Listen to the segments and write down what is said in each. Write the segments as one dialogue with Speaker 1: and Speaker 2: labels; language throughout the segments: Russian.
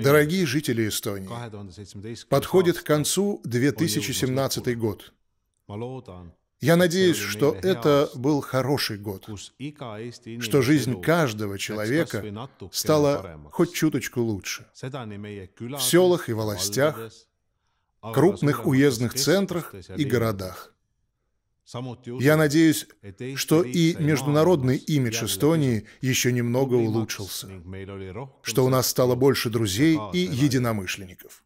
Speaker 1: Дорогие жители Эстонии, подходит
Speaker 2: к концу 2017 год.
Speaker 1: Я надеюсь, что это
Speaker 2: был хороший год,
Speaker 1: что жизнь каждого человека стала
Speaker 2: хоть чуточку лучше.
Speaker 1: В селах и властях, крупных уездных центрах и городах. Я надеюсь, что и международный имидж Эстонии еще немного улучшился, что у нас стало больше друзей и единомышленников.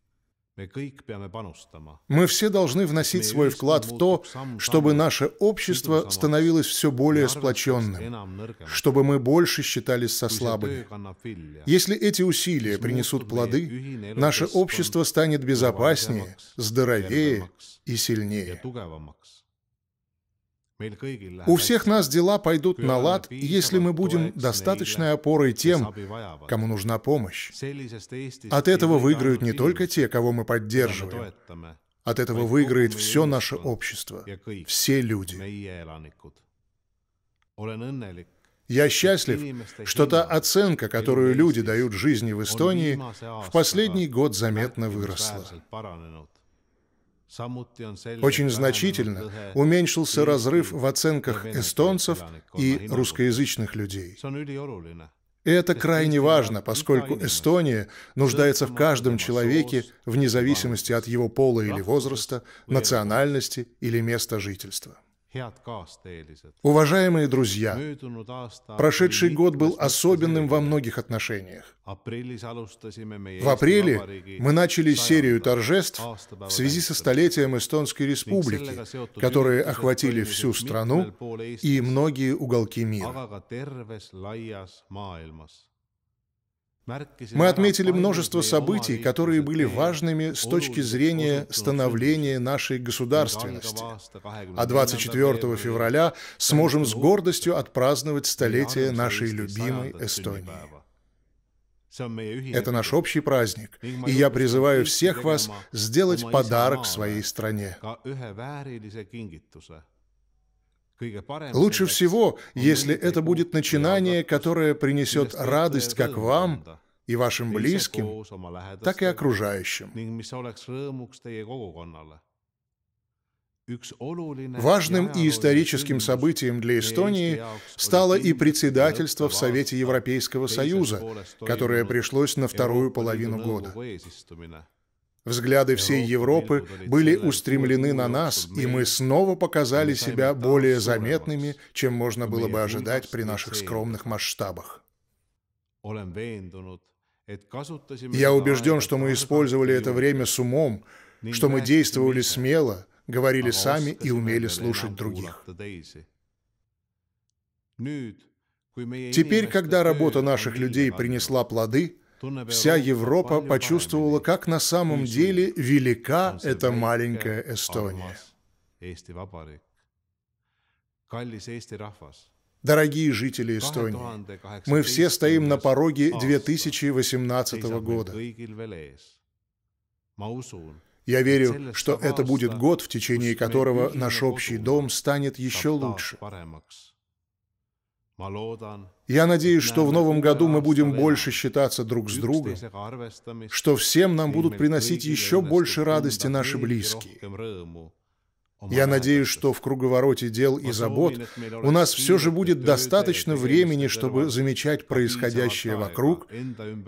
Speaker 2: Мы все должны вносить свой вклад в то, чтобы наше общество становилось все более сплоченным, чтобы мы больше считались со слабыми. Если эти усилия принесут плоды, наше общество станет безопаснее, здоровее и сильнее.
Speaker 1: У всех нас дела пойдут на лад, если мы будем достаточной опорой тем,
Speaker 2: кому нужна помощь. От этого выиграют не только те, кого мы поддерживаем. От этого выиграет все наше общество, все люди.
Speaker 1: Я счастлив, что та оценка, которую люди дают жизни в Эстонии, в
Speaker 2: последний год заметно выросла.
Speaker 1: Очень значительно уменьшился разрыв
Speaker 2: в оценках эстонцев и русскоязычных людей. И это крайне важно, поскольку Эстония нуждается в каждом человеке вне зависимости от его пола или возраста, национальности или места жительства.
Speaker 1: Уважаемые друзья, прошедший
Speaker 2: год был особенным во многих отношениях.
Speaker 1: В апреле мы начали серию торжеств в связи со
Speaker 2: столетием Эстонской Республики, которые охватили всю страну и многие уголки мира. Мы отметили множество событий, которые были важными с точки зрения становления нашей государственности. А 24 февраля сможем с гордостью отпраздновать столетие нашей любимой Эстонии. Это наш общий праздник, и я призываю всех вас сделать подарок своей стране. Лучше всего, если это будет начинание, которое принесет радость как вам и вашим близким,
Speaker 1: так и окружающим. Важным и историческим событием для Эстонии стало и председательство
Speaker 2: в Совете Европейского Союза, которое пришлось на вторую половину года. Взгляды всей Европы были устремлены на нас, и мы снова показали себя более заметными, чем можно было бы ожидать при наших скромных масштабах.
Speaker 1: Я убежден, что мы
Speaker 2: использовали это время с умом, что мы действовали смело, говорили сами и умели слушать других.
Speaker 1: Теперь, когда
Speaker 2: работа наших людей принесла плоды,
Speaker 1: Вся Европа почувствовала,
Speaker 2: как на самом деле велика эта маленькая Эстония. Дорогие жители Эстонии, мы все стоим на пороге 2018 года.
Speaker 1: Я верю, что это будет год, в течение которого наш
Speaker 2: общий дом станет еще лучше. Я надеюсь, что в новом году мы будем больше считаться друг с другом, что всем нам будут приносить еще больше радости наши близкие. Я надеюсь, что в круговороте дел и забот у нас все же будет достаточно времени, чтобы замечать происходящее вокруг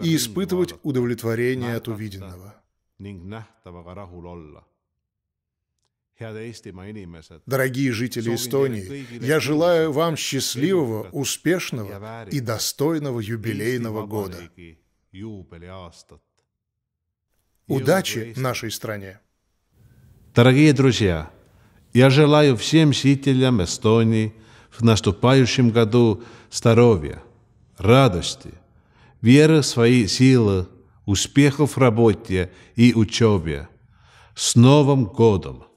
Speaker 2: и испытывать удовлетворение от увиденного.
Speaker 1: Дорогие жители Эстонии, я желаю
Speaker 2: вам счастливого, успешного и достойного юбилейного года.
Speaker 1: Удачи
Speaker 2: нашей стране!
Speaker 1: Дорогие друзья, я желаю всем жителям Эстонии в наступающем году здоровья, радости, веры в свои силы, успехов в работе и учебе. С Новым годом!